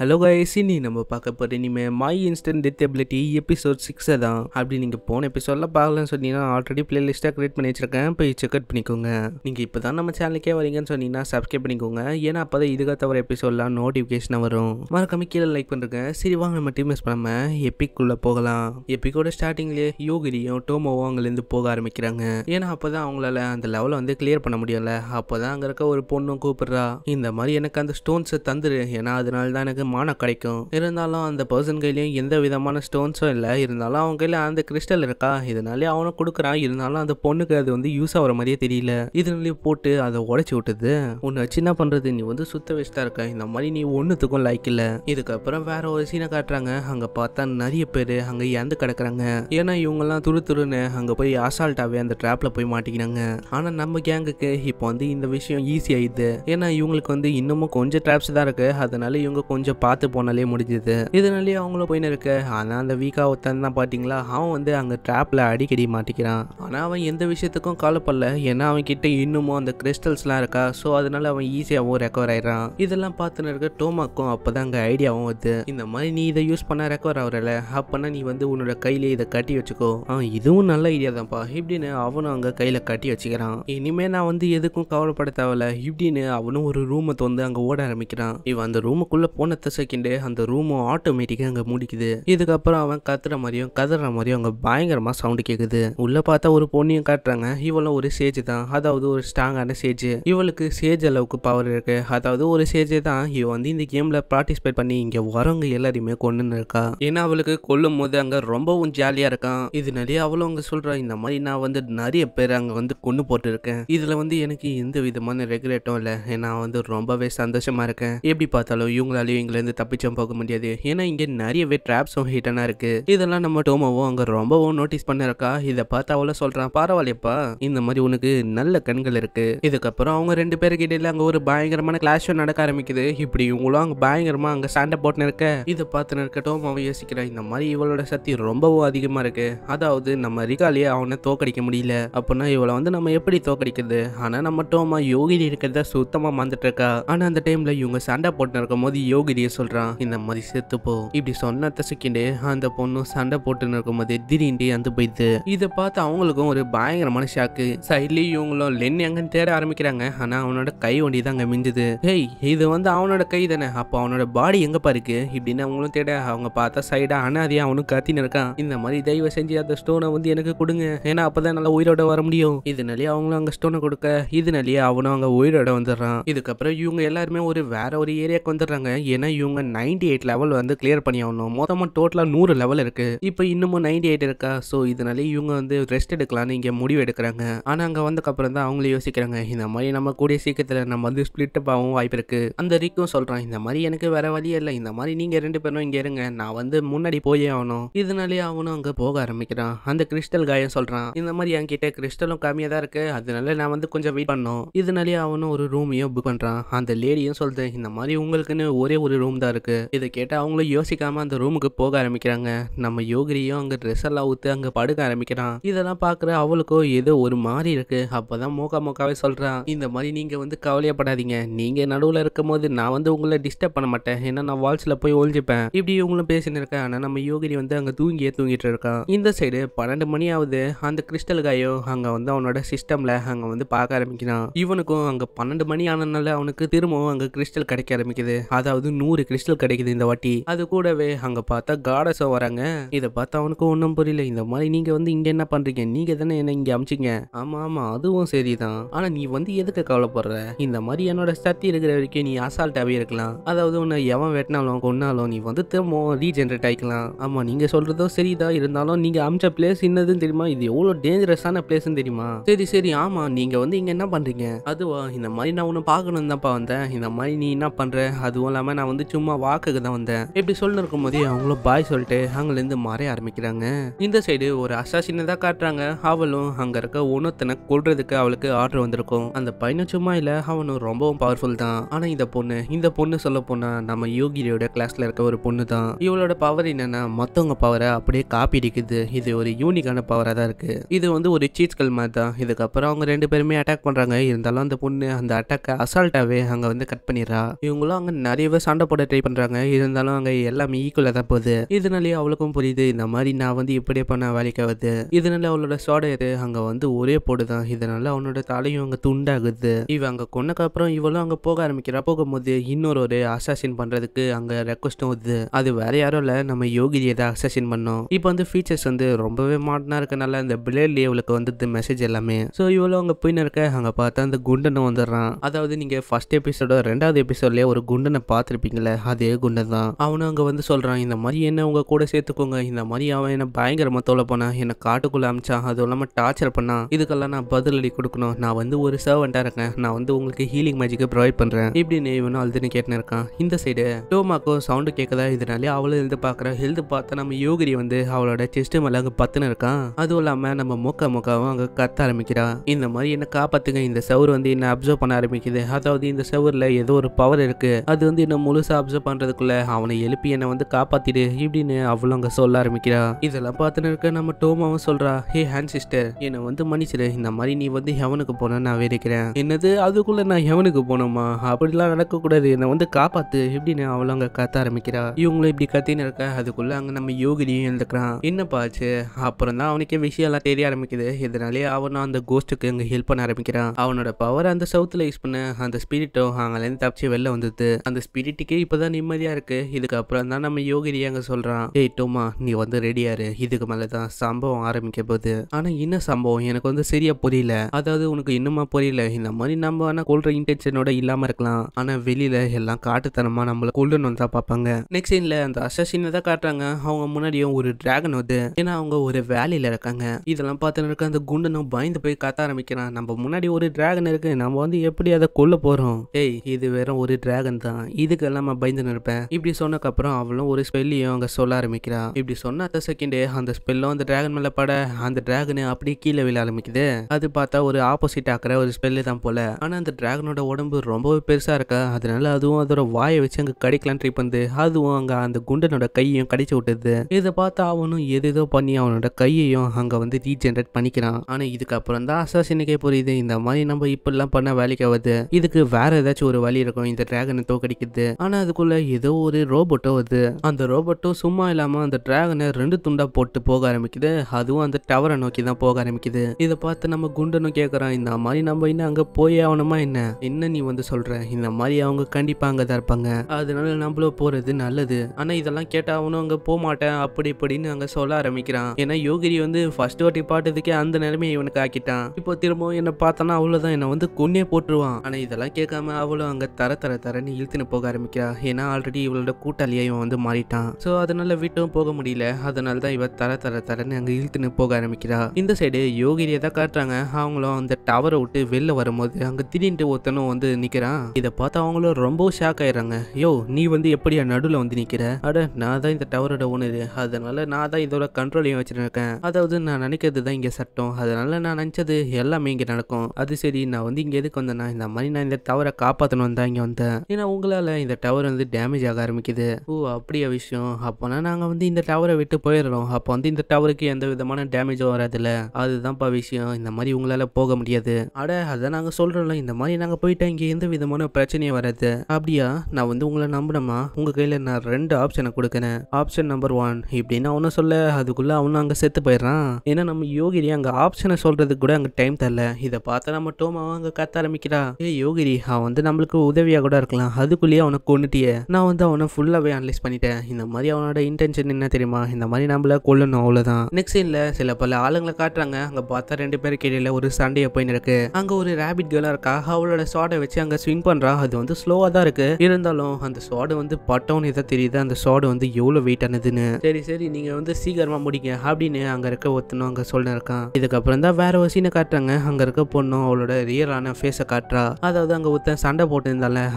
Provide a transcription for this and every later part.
hello guys இனி நம்ம பார்க்க போகிற இனிமேல் my instant death ability episode சிக்ஸை தான் அப்படி நீங்கள் போன எபிசோடில் பார்க்கலன்னு சொன்னீங்கன்னா ஆல்ரெடி பிளேலிஸ்ட்டாக க்ரியேட் பண்ணி வச்சிருக்கேன் போய் செக் அவுட் பண்ணிக்கோங்க நீங்கள் இப்போ தான் நம்ம சேனலுக்கே வரீங்கன்னு சொன்னீங்கன்னா சப்ஸ்கிரைப் பண்ணிக்கோங்க ஏன்னா அப்போ தான் இதுக்காக தவிர எபிசோட்லாம் நோட்டிஃபிகேஷனாக வரும் மறக்காம கீழே லைக் பண்ணுறேன் சரி வாங்க நம்ம டீம் மிஸ் பண்ணாமல் எப்பிக்குள்ளே போகலாம் எப்பிக்கோட ஸ்டார்டிங்லேயே யோகிரியும் டோமோவும் அங்கேருந்து போக ஆரம்பிக்கிறாங்க ஏன்னா அப்போ தான் அவங்களால அந்த லெவலை வந்து கிளியர் பண்ண முடியல அப்போ தான் அங்கே இருக்க ஒரு பொண்ணும் கூப்பிட்றா இந்த மாதிரி எனக்கு அந்த ஸ்டோன்ஸை தந்துரு ஏன்னா அதனால தான் எனக்கு மான கிடைக்கும் இருந்தாலும் அந்த பர்சன் கையிலையும் எந்த விதமான ஸ்டோன்ஸும் இல்லை இருந்தாலும் அவங்க கையில் அந்த கிறிஸ்டல் இருக்கா இதனாலே அவனும் கொடுக்குறான் இருந்தாலும் அந்த பொண்ணுக்கு அது வந்து யூஸ் ஆகிற மாதிரியே தெரியல இதனாலே போட்டு அதை உடச்சி விட்டுது உன்னை சின்ன பண்ணுறது நீ வந்து சுத்த வச்சுதான் இருக்க இந்த மாதிரி நீ ஒன்றுத்துக்கும் லைக் இல்லை இதுக்கப்புறம் வேற ஒரு சீனை காட்டுறாங்க அங்கே பார்த்தா நிறைய பேர் அங்கே இறந்து கிடக்குறாங்க ஏன்னா இவங்கெல்லாம் துரு துருன்னு அங்கே போய் அசால்ட்டாகவே அந்த ட்ராப்பில் போய் மாட்டிக்கினாங்க ஆனால் நம்ம கேங்குக்கு இப்போ வந்து இந்த விஷயம் ஈஸி ஆயிடுது ஏன்னா இவங்களுக்கு வந்து இன்னமும் கொஞ்சம் ட்ராப்ஸ் தான் இருக்குது அதனால இவங்க கொஞ்சம் பார்த்து போனாலே முடிஞ்சது இதனாலேயே அவங்களும் போயின்னு இருக்கு ஆனால் அந்த வீக்கா ஒருத்தன் தான் பார்த்தீங்களா அவன் வந்து அங்கே ட்ராப்பில் அடிக்கடி மாட்டிக்கிறான் ஆனால் அவன் எந்த விஷயத்துக்கும் கவலைப்படல ஏன்னா அவன் கிட்ட இன்னமும் அந்த கிறிஸ்டல்ஸ்லாம் இருக்கா ஸோ அதனால அவன் ஈஸியாகவும் ரெக்கவர் ஆயிடுறான் இதெல்லாம் பார்த்துன்னு இருக்க டோமாக்கும் அப்போதான் அங்கே ஐடியாவும் வருது இந்த மாதிரி நீ இதை யூஸ் பண்ண ரெக்கவர் ஆகிறல அப்போனா நீ வந்து உன்னோட கையிலே இதை கட்டி வச்சுக்கோ அவன் இதுவும் நல்ல ஐடியா தான்ப்பா இப்படின்னு அவனும் அங்கே கையில் கட்டி வச்சுக்கிறான் இனிமே நான் வந்து எதுக்கும் கவலைப்பட தேவையில்ல இப்படின்னு அவனும் ஒரு ரூமை தந்து அங்கே ஓட ஆரம்பிக்கிறான் இவன் அந்த ரூமுக்குள்ளே போனது அடுத்த செகண்டே அந்த ரூமும் ஆட்டோமேட்டிக்காக அங்கே முடிக்குது இதுக்கப்புறம் அவன் கத்துற மாதிரியும் கதற மாதிரியும் அங்கே பயங்கரமாக சவுண்டு கேட்குது உள்ள பார்த்தா ஒரு பொண்ணையும் காட்டுறாங்க இவளும் ஒரு சேஜ் தான் அதாவது ஒரு ஸ்ட்ராங்கான சேஜ் இவளுக்கு சேஜ் அளவுக்கு பவர் இருக்கு அதாவது ஒரு சேஜே தான் இவ வந்து இந்த கேம்ல பார்ட்டிசிபேட் பண்ணி இங்கே வரவங்க எல்லாரையுமே கொண்டுன்னு இருக்கா ஏன்னா அவளுக்கு கொல்லும் போது அங்கே ரொம்பவும் ஜாலியா இருக்கான் இது நிறைய அவளும் அங்க சொல்றான் இந்த மாதிரி நான் வந்து நிறைய பேர் அங்கே வந்து கொண்டு போட்டுருக்கேன் இதுல வந்து எனக்கு எந்த விதமான ரெகுலேட்டும் இல்லை நான் வந்து ரொம்பவே சந்தோஷமா இருக்கேன் எப்படி பார்த்தாலும் இவங்களாலையும் எங்களை இருந்து தப்பிச்சும் போக முடியாது ஏன்னா இங்கே நிறையவே ட்ராப்ஸும் ஹீட்டனா இருக்கு இதெல்லாம் நம்ம டோமோவும் அங்க ரொம்பவும் நோட்டீஸ் பண்ணிருக்கா இதை பார்த்தா அவள சொல்றான் பரவாயில்லப்பா இந்த மாதிரி உனக்கு நல்ல கண்கள் இருக்கு இதுக்கப்புறம் அவங்க ரெண்டு பேருக்கு இடையில அங்க ஒரு பயங்கரமான கிளாஷும் நடக்க ஆரம்பிக்குது இப்படி இவங்களும் அங்க பயங்கரமா அங்க சண்டை போட்டுன்னு இருக்க இதை பார்த்துன்னு இருக்க டோமோவை யோசிக்கிறேன் இந்த மாதிரி இவளோட சக்தி ரொம்பவும் அதிகமா இருக்கு அதாவது நம்ம ரிகாலியை அவனை தோக்கடிக்க முடியல அப்படின்னா இவளை வந்து நம்ம எப்படி தோக்கடிக்கிறது ஆனா நம்ம டோமா யோகிரி இருக்கிறத சுத்தமாக மாந்துட்டு இருக்கா ஆனால் அந்த டைம்ல இவங்க சண்டை போட்டு இருக்கும் போது யோகி அப்படியே சொல்றான் இந்த மாதிரி செத்துப்போ இப்படி சொன்னத்தை சிக்கிண்டு செகண்டு அந்த பொண்ணு சண்டை போட்டுன்னு போது திடீர்னு அந்த போயிடுது இதை பார்த்து அவங்களுக்கும் ஒரு பயங்கரமான ஷாக்கு சைட்லயும் இவங்களும் லென் எங்கன்னு தேட ஆரம்பிக்கிறாங்க ஆனால் அவனோட கை வண்டி தான் அங்கே மிஞ்சுது ஹேய் இது வந்து அவனோட கை தானே அப்போ அவனோட பாடி எங்க இருக்கு இப்படின்னு அவங்களும் தேட அவங்க பார்த்தா சைடா அனாதியாக அவனும் கத்தின்னு இருக்கான் இந்த மாதிரி தயவு செஞ்சு அந்த ஸ்டோனை வந்து எனக்கு கொடுங்க ஏன்னா அப்பதான் நல்லா உயிரோட வர முடியும் இதனாலேயே அவங்களும் அங்கே ஸ்டோனை கொடுக்க இதனாலேயே அவனும் அங்கே உயிரோட வந்துடுறான் இதுக்கப்புறம் இவங்க எல்லாருமே ஒரு வேற ஒரு ஏரியாவுக்கு வந்துடுறாங்க ஏன்னா இவங்க நைன்டி எயிட் லெவல் வந்து கிளியர் பண்ணி ஆகணும் மொத்தமாக டோட்டலாக நூறு லெவல் இருக்குது இப்போ இன்னமும் நைன்டி எயிட் இருக்கா ஸோ இதனால இவங்க வந்து ரெஸ்ட் எடுக்கலாம்னு இங்கே முடிவு எடுக்கிறாங்க ஆனால் அங்கே வந்தக்கப்புறம் தான் அவங்களே யோசிக்கிறாங்க இந்த மாதிரி நம்ம கூடிய சீக்கிரத்தில் நம்ம வந்து ஸ்பிளிட் ஆகவும் வாய்ப்பு இருக்குது அந்த ரிக்கும் சொல்கிறான் இந்த மாதிரி எனக்கு வேற வழியே இல்லை இந்த மாதிரி நீங்கள் ரெண்டு பேரும் இங்கே இருங்க நான் வந்து முன்னாடி போயே ஆகணும் இதனாலே அவனும் அங்கே போக ஆரம்பிக்கிறான் அந்த கிறிஸ்டல் காயம் சொல்கிறான் இந்த மாதிரி என்கிட்ட கிறிஸ்டலும் கம்மியாக தான் இருக்குது அதனால நான் வந்து கொஞ்சம் வெயிட் பண்ணோம் இதனாலே அவனும் ஒரு ரூமையும் புக் பண்ணுறான் அந்த லேடியும் சொல்கிறேன் இந்த மாதிரி உங்களுக்குன்னு ஒரே ஒரு ரூம் தான் இருக்குது இதை கேட்டால் அவங்களும் யோசிக்காம அந்த ரூமுக்கு போக ஆரம்பிக்கிறாங்க நம்ம யோகிரியும் அங்கே ட்ரெஸ் எல்லாம் ஊற்று அங்கே படுக்க ஆரம்பிக்கிறான் இதெல்லாம் பார்க்குற அவளுக்கோ ஏதோ ஒரு மாதிரி இருக்குது அப்போ தான் மோக்கா மோக்காவே சொல்கிறான் இந்த மாதிரி நீங்கள் வந்து கவலையப்படாதீங்க நீங்கள் நடுவில் இருக்கும் போது நான் வந்து உங்களை டிஸ்டர்ப் பண்ண மாட்டேன் ஏன்னா நான் வால்ஸில் போய் ஒழிஞ்சுப்பேன் இப்படி இவங்களும் பேசினு இருக்கேன் ஆனால் நம்ம யோகிரி வந்து அங்கே தூங்கியே தூங்கிட்டு இருக்கான் இந்த சைடு பன்னெண்டு மணி ஆகுது அந்த கிறிஸ்டல் காயோ அங்கே வந்து அவனோட சிஸ்டமில் அங்கே வந்து பார்க்க ஆரம்பிக்கிறான் இவனுக்கும் அங்கே பன்னெண்டு மணி ஆனதுனால அவனுக்கு திரும்பவும் அங்கே கிறிஸ்டல் கிடைக்க ஆரம்பிக்குது அதாவது நூறு நூறு கிறிஸ்டல் கிடைக்குது இந்த வாட்டி அது கூடவே அங்க பார்த்தா காடஸும் வராங்க இதை பார்த்தா அவனுக்கு ஒன்றும் புரியல இந்த மாதிரி நீங்க வந்து இங்க என்ன பண்றீங்க நீங்க தானே என்ன இங்க அமிச்சிங்க ஆமா ஆமா அதுவும் சரிதான் ஆனா நீ வந்து எதுக்கு கவலைப்படுற இந்த மாதிரி என்னோட சக்தி இருக்கிற வரைக்கும் நீ அசால்ட்டாவே இருக்கலாம் அதாவது உன்னை எவன் வெட்டினாலும் கொன்னாலும் நீ வந்து திரும்பவும் ரீஜென்ரேட் ஆகிக்கலாம் ஆமா நீங்க சொல்றதும் சரிதான் இருந்தாலும் நீங்க அமிச்ச பிளேஸ் என்னதுன்னு தெரியுமா இது எவ்வளவு டேஞ்சரஸான பிளேஸ் தெரியுமா சரி சரி ஆமா நீங்க வந்து இங்க என்ன பண்றீங்க அதுவா இந்த மாதிரி நான் ஒன்று பாக்கணும் தான்ப்பா வந்தேன் இந்த மாதிரி நீ என்ன பண்ற அதுவும் இல்லாம நான் வந்து வந்து சும்மா வாக்குக்கு தான் வந்தேன் இப்படி சொல்லி இருக்கும் போதே அவங்களும் பாய் சொல்லிட்டு இருந்து மாற ஆரம்பிக்கிறாங்க இந்த சைடு ஒரு அசாசினை தான் காட்டுறாங்க அவளும் அங்க இருக்க உணத்தனை கொள்றதுக்கு அவளுக்கு ஆர்டர் வந்திருக்கும் அந்த பையனும் சும்மா இல்ல அவனும் ரொம்பவும் பவர்ஃபுல் தான் ஆனா இந்த பொண்ணு இந்த பொண்ணு சொல்ல போனா நம்ம யோகியோட கிளாஸ்ல இருக்க ஒரு பொண்ணு தான் இவளோட பவர் என்னன்னா மத்தவங்க பவரை அப்படியே காப்பி அடிக்குது இது ஒரு யூனிக்கான பவரா தான் இருக்கு இது வந்து ஒரு சீட்ஸ்கள் மாதிரி தான் இதுக்கப்புறம் அவங்க ரெண்டு பேருமே அட்டாக் பண்றாங்க இருந்தாலும் அந்த பொண்ணு அந்த அட்டாக்கை அசால்ட்டாவே அங்க வந்து கட் பண்ணிடுறா இவங்களும் அங்க நிறையவே சண்டை போட ட்ரை பண்ணுறாங்க இருந்தாலும் அங்கே எல்லாமே ஈக்குவலாக தான் போகுது இதனாலேயே அவளுக்கும் புரியுது இந்த மாதிரி நான் வந்து இப்படி பண்ண வேலைக்கு ஆகுது இதனால அவளோட சோடையர் அங்கே வந்து ஒரே போடு தான் இதனால அவனோட தலையும் அங்கே துண்டாகுது அங்க அங்கே அப்புறம் இவளும் அங்கே போக ஆரம்பிக்கிறா போகும்போது இன்னொரு ஒரு அசாசின் பண்ணுறதுக்கு அங்கே ரெக்வஸ்டும் வருது அது வேற யாரும் இல்லை நம்ம யோகி தான் அசாசின் பண்ணோம் இப்போ வந்து ஃபீச்சர்ஸ் வந்து ரொம்பவே மாடர்னாக இருக்கனால இந்த பிளேட்லேயே இவளுக்கு வந்தது மெசேஜ் எல்லாமே ஸோ இவளும் அங்கே போயின்னு இருக்க அங்கே பார்த்தா அந்த குண்டனும் வந்துடுறான் அதாவது நீங்கள் ஃபர்ஸ்ட் எபிசோட ரெண்டாவது எபிசோட்லேயே ஒரு குண்டனை பார்த்துருப்பீங்க இருக்குல்ல அதே குண்டன் தான் அவனும் அங்கே வந்து சொல்கிறான் இந்த மாதிரி என்ன உங்க கூட சேர்த்துக்கோங்க இந்த மாதிரி அவன் என்ன பயங்கரமாக தொலை போனான் என்னை காட்டுக்குள்ளே அமிச்சான் அதுவும் இல்லாமல் டார்ச்சர் பண்ணான் இதுக்கெல்லாம் நான் பதிலடி கொடுக்கணும் நான் வந்து ஒரு சர்வெண்டா இருக்கேன் நான் வந்து உங்களுக்கு ஹீலிங் மேஜிக்கை ப்ரொவைட் பண்ணுறேன் இப்படி இவனும் அழுதுன்னு கேட்டுன்னு இருக்கான் இந்த சைடு டோமாக்கும் சவுண்டு கேட்கதா இதனாலே அவளும் எழுந்து பார்க்குறா எழுந்து பார்த்தா நம்ம யோகிரி வந்து அவளோட செஸ்ட்டு மேலே அங்கே பத்துன்னு இருக்கான் அதுவும் இல்லாமல் நம்ம மொக்க மொக்காவும் அங்கே கத்த ஆரம்பிக்கிறா இந்த மாதிரி என்ன காப்பாத்துங்க இந்த சவுர் வந்து என்ன அப்சர்வ் பண்ண ஆரம்பிக்குது அதாவது இந்த சவுரில் ஏதோ ஒரு பவர் இருக்கு அது வந்து என்ன முழு க்ளோஸாக அப்சர்வ் பண்ணுறதுக்குள்ளே அவனை எழுப்பி என்னை வந்து காப்பாற்றிடு இப்படின்னு அவ்வளோ அங்கே சொல்ல ஆரம்பிக்கிறா இதெல்லாம் பார்த்துன்னு இருக்க நம்ம டோமாவும் சொல்கிறா ஹே ஹேண்ட் சிஸ்டர் என்னை வந்து மன்னிச்சிரு இந்த மாதிரி நீ வந்து ஹெவனுக்கு போன நான் வேடிக்கிறேன் என்னது அதுக்குள்ளே நான் ஹெவனுக்கு போனோமா அப்படிலாம் நடக்கக்கூடாது என்னை வந்து காப்பாற்று இப்படின்னு அவ்வளோ அங்கே கத்த ஆரம்பிக்கிறா இவங்களும் இப்படி கத்தின்னு இருக்க அதுக்குள்ளே அங்கே நம்ம யோகினியும் இருந்துக்கிறான் என்னப்பா ஆச்சு அப்புறம் தான் அவனுக்கே விஷயம்லாம் தெரிய ஆரம்பிக்குது இதனாலே அவனும் அந்த கோஸ்ட்டுக்கு அங்கே ஹெல்ப் பண்ண ஆரம்பிக்கிறான் அவனோட பவர் அந்த சவுத்தில் யூஸ் பண்ண அந்த ஸ்பிரிட்டும் அங்கேருந்து தப்பிச்சு வெளில வந்தது அந்த ஸ்பிரிட்டுக்கு இப்போ தான் நிம்மதியாக இருக்குது இதுக்கப்புறம் தான் நம்ம யோகிரி அங்கே சொல்கிறான் ஏ டோமா நீ வந்து ரெடியாரு இதுக்கு மேலே தான் சம்பவம் ஆரம்பிக்க போகுது ஆனால் என்ன சம்பவம் எனக்கு வந்து சரியா புரியல அதாவது உனக்கு இன்னுமா புரியல இந்த மாதிரி நம்ம ஆனால் கொள்ற இன்டென்ஷனோட இல்லாமல் இருக்கலாம் ஆனால் வெளியில் எல்லாம் காட்டுத்தனமாக நம்மள கொள்ளணும் தான் பார்ப்பாங்க நெக்ஸ்ட் சீனில் அந்த அசசினை தான் காட்டுறாங்க அவங்க முன்னாடியும் ஒரு டிராகன் வந்து ஏன்னா அவங்க ஒரு வேலையில் இருக்காங்க இதெல்லாம் பார்த்துன்னு இருக்க அந்த குண்டனும் பயந்து போய் காத்த ஆரம்பிக்கிறான் நம்ம முன்னாடி ஒரு டிராகன் இருக்கு நம்ம வந்து எப்படி அதை கொல்ல போகிறோம் ஏய் இது வெறும் ஒரு டிராகன் தான் இதுக்கெல்லாம் இல்லாம பயந்து நிற்பேன் இப்படி சொன்னக்கப்புறம் அவளும் ஒரு ஸ்பெல்லையும் அங்க சொல்ல ஆரம்பிக்கிறா இப்படி சொன்ன அந்த செகண்டே அந்த ஸ்பெல்லும் அந்த டிராகன் மேல பட அந்த டிராகனு அப்படியே கீழே விழ ஆரம்பிக்குது அது பார்த்தா ஒரு ஆப்போசிட் ஆக்குற ஒரு ஸ்பெல்லு தான் போல ஆனா அந்த டிராகனோட உடம்பு ரொம்பவே பெருசா இருக்கா அதனால அதுவும் அதோட வாயை வச்சு அங்க கடிக்கலாம் ட்ரை பண்ணுது அதுவும் அங்க அந்த குண்டனோட கையையும் கடிச்சு விட்டுது இதை பார்த்தா அவனும் எதோ பண்ணி அவனோட கையையும் அங்க வந்து ரீஜென்ரேட் பண்ணிக்கிறான் ஆனா இதுக்கப்புறம் தான் அசாசினுக்கே புரியுது இந்த மாதிரி நம்ம இப்படிலாம் பண்ண வேலைக்கு ஆகுது இதுக்கு வேற ஏதாச்சும் ஒரு வழி இருக்கும் இந்த டிராகனை தோக்கடிக்கிறது ஆனா ஆனால் அதுக்குள்ள ஏதோ ஒரு ரோபோட்டோ வருது அந்த ரோபோட்டோ சும்மா இல்லாம அந்த டிராகனை ரெண்டு துண்டா போட்டு போக ஆரம்பிக்குது அதுவும் அந்த டவரை நோக்கி தான் போக ஆரம்பிக்குது இதை பார்த்து நம்ம குண்டனும் கேட்கறான் இந்த மாதிரி நம்ம இன்னும் அங்க போய் ஆகணுமா என்ன என்ன நீ வந்து சொல்ற இந்த மாதிரி அவங்க கண்டிப்பா அங்கே தான் இருப்பாங்க அதனால நம்மளும் போறது நல்லது ஆனா இதெல்லாம் கேட்டா அவனும் அங்க போக மாட்டேன் அப்படி இப்படின்னு அங்க சொல்ல ஆரம்பிக்கிறான் ஏன்னா யோகிரி வந்து ஃபர்ஸ்ட் வாட்டி பாட்டதுக்கே அந்த நிலைமையை இவனுக்கு ஆக்கிட்டான் இப்போ திரும்பவும் என்ன பார்த்தானா அவ்வளவுதான் என்ன வந்து கொன்னே போட்டுருவான் ஆனா இதெல்லாம் கேட்காம அவ்வளோ அங்க தர தர தரன்னு இழுத்துன்னு போக ஆரம்பிக்கிறான் இருக்கா ஏன்னா ஆல்ரெடி இவளோட கூட்டாளியாக இவன் வந்து மாறிட்டான் ஸோ அதனால வீட்டும் போக முடியல அதனால தான் இவ தர தர தரன்னு அங்கே இழுத்துன்னு போக ஆரம்பிக்கிறா இந்த சைடு யோகிரியை தான் காட்டுறாங்க அவங்களும் அந்த டவரை விட்டு வெளில வரும்போது அங்கே திடீர்னு ஒருத்தனும் வந்து நிற்கிறான் இதை பார்த்து அவங்களும் ரொம்ப ஷாக் ஆயிடுறாங்க யோ நீ வந்து எப்படியா நடுவில் வந்து நிற்கிற அட நான் தான் இந்த டவரோட ஓனர் அதனால நான் தான் இதோட கண்ட்ரோலையும் வச்சிருக்கேன் அதாவது நான் நினைக்கிறது தான் இங்கே சட்டம் அதனால நான் நினச்சது எல்லாமே இங்கே நடக்கும் அது சரி நான் வந்து இங்கே எதுக்கு வந்தேன்னா இந்த மாதிரி நான் இந்த டவரை காப்பாற்றணும் தான் இங்கே வந்தேன் ஏன்னா உங்களால் இந்த டவர் வந்து டேமேஜ் ஆக ஆரம்பிக்குது ஓ அப்படியா விஷயம் அப்போனா நாங்கள் வந்து இந்த டவரை விட்டு போயிடுறோம் அப்போ வந்து இந்த டவருக்கு எந்த விதமான டேமேஜும் வராதுல்ல அதுதான்ப்பா விஷயம் இந்த மாதிரி உங்களால் போக முடியாது அட அதை நாங்கள் சொல்கிறோம்ல இந்த மாதிரி நாங்கள் போயிட்டா இங்கே எந்த விதமான பிரச்சனையும் வராது அப்படியா நான் வந்து உங்களை நம்பினமா உங்கள் கையில் நான் ரெண்டு ஆப்ஷனை கொடுக்கறேன் ஆப்ஷன் நம்பர் ஒன் இப்படின்னு அவனும் சொல்ல அதுக்குள்ளே அவனும் அங்கே செத்து போயிடுறான் ஏன்னா நம்ம யோகிரி அங்கே ஆப்ஷனை சொல்கிறதுக்கு கூட அங்கே டைம் தரல இதை பார்த்தா நம்ம டோமாவும் அங்கே கத்த ஆரம்பிக்கிறா ஏ யோகிரி அவன் வந்து நம்மளுக்கு உதவியாக கூட இருக்கலாம் அதுக்குள்ளேயே அவனை கொண்டுட்டியே நான் வந்து அவனை ஃபுல்லாகவே அனலைஸ் பண்ணிட்டேன் இந்த மாதிரி அவனோட இன்டென்ஷன் என்ன தெரியுமா இந்த மாதிரி நம்மள கொல்லணும் அவ்வளோதான் நெக்ஸ்ட் சீனில் சில பல ஆளுங்களை காட்டுறாங்க அங்கே பார்த்தா ரெண்டு பேருக்கு இடையில ஒரு சண்டையை போயின்னு இருக்கு அங்கே ஒரு ரேபிட் கேர்லாக இருக்கா அவளோட ஷார்டை வச்சு அங்கே ஸ்விங் பண்ணுறா அது வந்து ஸ்லோவாக தான் இருக்கு இருந்தாலும் அந்த ஷார்டு வந்து பட்டோன்னு இதாக தெரியுது அந்த ஷார்டு வந்து எவ்வளோ வெயிட் ஆனதுன்னு சரி சரி நீங்கள் வந்து சீக்கிரமாக முடிங்க அப்படின்னு அங்கே இருக்க ஒருத்தனும் அங்கே சொல்ல இருக்கான் இதுக்கப்புறம் தான் வேற ஒரு சீனை காட்டுறாங்க அங்கே இருக்க பொண்ணும் அவளோட ரியலான ஃபேஸை காட்டுறா அதாவது அங்கே ஒருத்தன் சண்டை போட்டு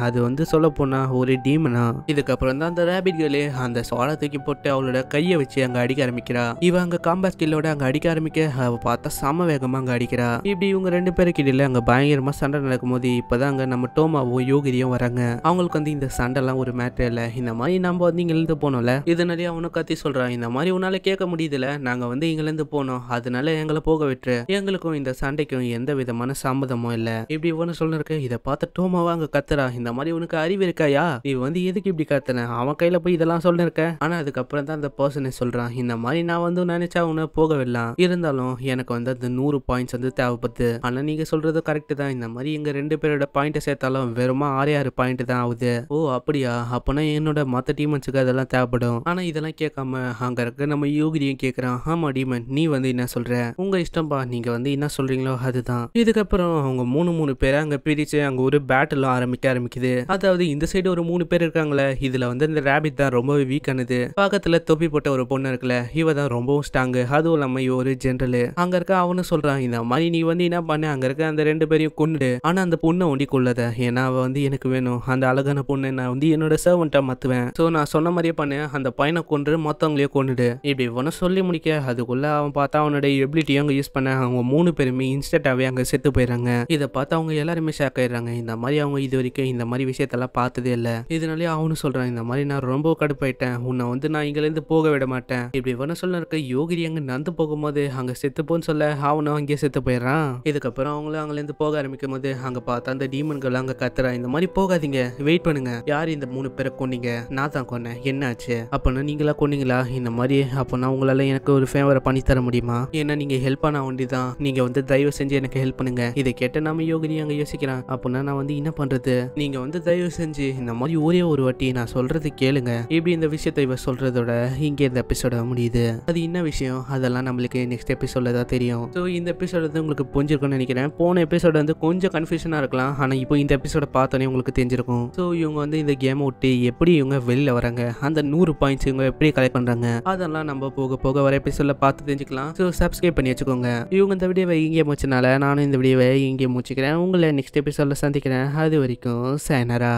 அது வந்து சொல்ல போனால் ஒரு ஒரு டீமனா இதுக்கப்புறம் தான் அந்த ரேபிட் கேர்லே அந்த சோலை தூக்கி போட்டு அவளோட கையை வச்சு அங்க அடிக்க ஆரம்பிக்கிறா இவ அங்க காம்பா ஸ்கில்லோட அங்க அடிக்க ஆரம்பிக்க அவ பார்த்தா சம வேகமா அங்க அடிக்கிறா இப்படி இவங்க ரெண்டு பேருக்கு கிட்ட அங்க பயங்கரமா சண்டை நடக்கும்போது இப்பதான் அங்க நம்ம டோமாவும் யோகிதியும் வராங்க அவங்களுக்கு வந்து இந்த சண்டைலாம் ஒரு மேட்டர் இல்ல இந்த மாதிரி நம்ம வந்து இங்க இருந்து போனோம்ல இதனாலே அவனும் கத்தி சொல்றான் இந்த மாதிரி உன்னால கேட்க முடியுதுல நாங்க வந்து இருந்து போனோம் அதனால எங்களை போக விட்டுரு எங்களுக்கும் இந்த சண்டைக்கும் எந்த விதமான சம்மதமும் இல்ல இப்படி ஒன்று சொல்லிருக்க இதை பார்த்து டோமாவா அங்க கத்துறா இந்த மாதிரி உனக்கு அறிவு இருக்காயா நீ வந்து எதுக்கு இப்படி கத்துன அவன் கையில போய் இதெல்லாம் சொல்லிருக்க ஆனா அதுக்கப்புறம் தான் அந்த பர்சனே சொல்றான் இந்த மாதிரி நான் வந்து நினைச்சா உன்னை போகவிடலாம் இருந்தாலும் எனக்கு வந்து அந்த நூறு பாயிண்ட்ஸ் வந்து தேவைப்படுது ஆனா நீங்க சொல்றது கரெக்ட் தான் இந்த மாதிரி எங்க ரெண்டு பேரோட பாயிண்ட்டை சேர்த்தாலும் வெறுமா ஆறே ஆறு பாயிண்ட் தான் ஆகுது ஓ அப்படியா அப்பனா என்னோட மத்த டீமன்ஸுக்கு அதெல்லாம் தேவைப்படும் ஆனா இதெல்லாம் கேட்காம அங்க இருக்க நம்ம யோகிரியும் கேட்கறான் ஆமா டீமன் நீ வந்து என்ன சொல்ற உங்க இஷ்டம்பா நீங்க வந்து என்ன சொல்றீங்களோ அதுதான் இதுக்கப்புறம் அவங்க மூணு மூணு பேரை அங்க பிரிச்சு அங்க ஒரு பேட்டிலும் ஆரம்பிக்க ஆரம்பிக்குது அதாவது இந்த சைடு ஒரு மூணு பேர் இருக்காங்களே இதில் வந்து இந்த ரேபிட் தான் ரொம்பவே ஆனது பக்கத்தில் தொப்பி போட்ட ஒரு பொண்ணு இருக்குல்ல இவ தான் ரொம்பவும் ஸ்ட்ராங்கு அதுவும் இல்லாமல் இவ ஒரு ஜென்ரலு அங்கே இருக்க அவனு சொல்றான் இந்த மாதிரி நீ வந்து என்ன பண்ண அங்கே இருக்க அந்த ரெண்டு பேரையும் கொண்டு ஆனால் அந்த பொண்ணை ஒண்டி கொள்ளத ஏன்னா அவள் வந்து எனக்கு வேணும் அந்த அழகான பொண்ணு நான் வந்து என்னோட சர்வன்ட்டா மாற்றுவேன் ஸோ நான் சொன்ன மாதிரியே பண்ணேன் அந்த பையனை கொண்டு மொத்தவங்களையே கொண்டுடு இப்படி இவனை சொல்லி முடிக்க அதுக்குள்ளே அவன் பார்த்தா அவனுடைய எபிலிட்டியும் அங்கே யூஸ் பண்ண அவங்க மூணு பேருமே இன்ஸ்டண்ட்டாகவே அங்கே செத்து போயிடுறாங்க இதை பார்த்து அவங்க எல்லாருமே ஷாக் ஆயிடுறாங்க இந்த மாதிரி அவங்க இது வரைக்கும் இந்த மாதிரி விஷயத்தெல்லாம் பார்த்ததே இல்லை இல்லை இதனாலே அவனு சொல்கிறான் இந்த மாதிரி நான் ரொம்ப கடுப்பாயிட்டேன் உன்னை வந்து நான் இங்கேருந்து போக விட மாட்டேன் இப்படி இவனை சொல்ல இருக்க யோகிரி அங்கே நடந்து போகும்போது அங்கே செத்துப்போன்னு சொல்ல அவனும் அங்கேயே செத்து போயிடுறான் இதுக்கப்புறம் அவங்களும் அங்கேருந்து போக ஆரம்பிக்கும் போது அங்கே பார்த்தா அந்த டீமன்கள் அங்கே கத்துறா இந்த மாதிரி போகாதீங்க வெயிட் பண்ணுங்க யார் இந்த மூணு பேரை கொன்னீங்க நான் தான் கொன்னேன் என்னாச்சு அப்போனா நீங்களா கொன்னீங்களா இந்த மாதிரி அப்போனா உங்களால எனக்கு ஒரு ஃபேவரை பண்ணி தர முடியுமா ஏன்னா நீங்க ஹெல்ப் பண்ண வேண்டிதான் நீங்க வந்து தயவு செஞ்சு எனக்கு ஹெல்ப் பண்ணுங்க இதை கேட்ட நாம யோகினி அங்கே யோசிக்கிறான் அப்போனா நான் வந்து என்ன பண்றது நீங்க வந்து தயவு செஞ்சு இந்த மாதிரி ஒரே ஒரு வாட்டி நான் சொல்கிறது கேளுங்க இப்படி இந்த விஷயத்தை இவ சொல்றதோட இங்கே இந்த எபிசோட முடியுது அது என்ன விஷயம் அதெல்லாம் நம்மளுக்கு நெக்ஸ்ட் எபிசோட தான் தெரியும் ஸோ இந்த எபிசோட வந்து உங்களுக்கு புரிஞ்சிருக்கும்னு நினைக்கிறேன் போன எபிசோட வந்து கொஞ்சம் கன்ஃபியூஷனாக இருக்கலாம் ஆனால் இப்போ இந்த எபிசோட பார்த்தோன்னே உங்களுக்கு தெரிஞ்சிருக்கும் ஸோ இவங்க வந்து இந்த கேமை விட்டு எப்படி இவங்க வெளியில் வராங்க அந்த நூறு பாயிண்ட்ஸ் இவங்க எப்படி கலெக்ட் பண்ணுறாங்க அதெல்லாம் நம்ம போக போக வர எபிசோட பார்த்து தெரிஞ்சுக்கலாம் ஸோ சப்ஸ்கிரைப் பண்ணி வச்சுக்கோங்க இவங்க இந்த வீடியோவை இங்கே முடிச்சனால நானும் இந்த வீடியோவை இங்கே முடிச்சுக்கிறேன் உங்களை நெக்ஸ்ட் எபிசோட சந்திக்கிறேன் அது வரைக்கும் சேனரா